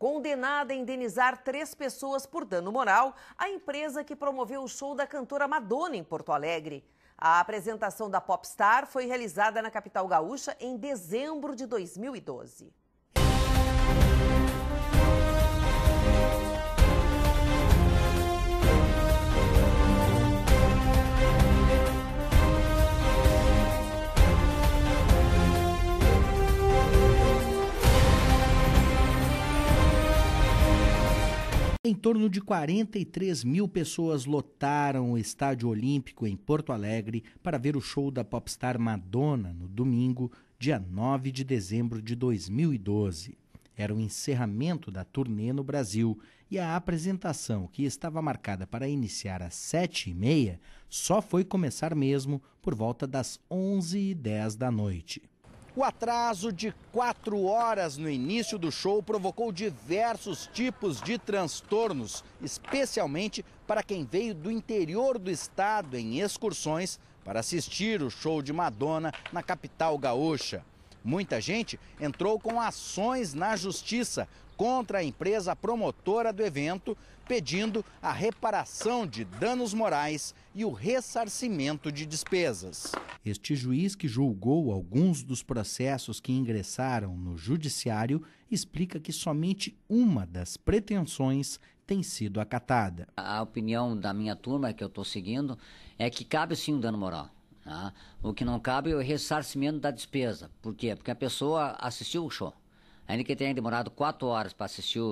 Condenada a indenizar três pessoas por dano moral, a empresa que promoveu o show da cantora Madonna em Porto Alegre. A apresentação da popstar foi realizada na capital gaúcha em dezembro de 2012. Em torno de 43 mil pessoas lotaram o Estádio Olímpico em Porto Alegre para ver o show da popstar Madonna no domingo, dia 9 de dezembro de 2012. Era o encerramento da turnê no Brasil e a apresentação, que estava marcada para iniciar às sete e meia, só foi começar mesmo por volta das onze e dez da noite. O atraso de quatro horas no início do show provocou diversos tipos de transtornos, especialmente para quem veio do interior do estado em excursões para assistir o show de Madonna na capital gaúcha. Muita gente entrou com ações na justiça contra a empresa promotora do evento, pedindo a reparação de danos morais e o ressarcimento de despesas. Este juiz que julgou alguns dos processos que ingressaram no judiciário explica que somente uma das pretensões tem sido acatada. A opinião da minha turma, que eu estou seguindo, é que cabe sim um dano moral Tá? O que não cabe é o ressarcimento da despesa. Por quê? Porque a pessoa assistiu o show. Ainda que tenha demorado quatro horas para assistir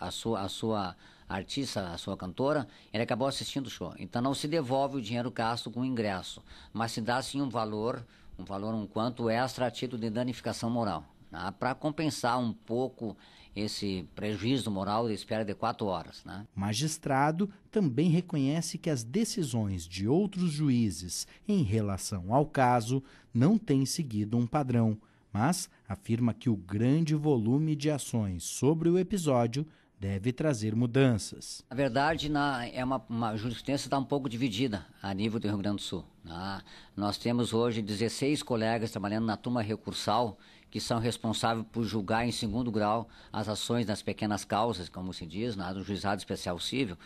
a sua, a sua artista, a sua cantora, ele acabou assistindo o show. Então não se devolve o dinheiro gasto com o ingresso, mas se dá sim um valor, um valor um quanto extra a título de danificação moral. Né, para compensar um pouco esse prejuízo moral de espera de quatro horas. Né? O magistrado também reconhece que as decisões de outros juízes em relação ao caso não têm seguido um padrão, mas afirma que o grande volume de ações sobre o episódio deve trazer mudanças. Na verdade, na, é uma, uma jurisprudência está um pouco dividida a nível do Rio Grande do Sul. Tá? nós temos hoje 16 colegas trabalhando na turma recursal que são responsáveis por julgar em segundo grau as ações das pequenas causas, como se diz, no né, juizado especial civil.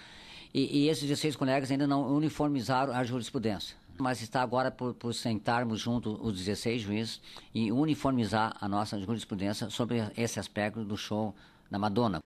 E, e esses 16 colegas ainda não uniformizaram a jurisprudência. Mas está agora por, por sentarmos junto os 16 juízes e uniformizar a nossa jurisprudência sobre esse aspecto do show da Madonna.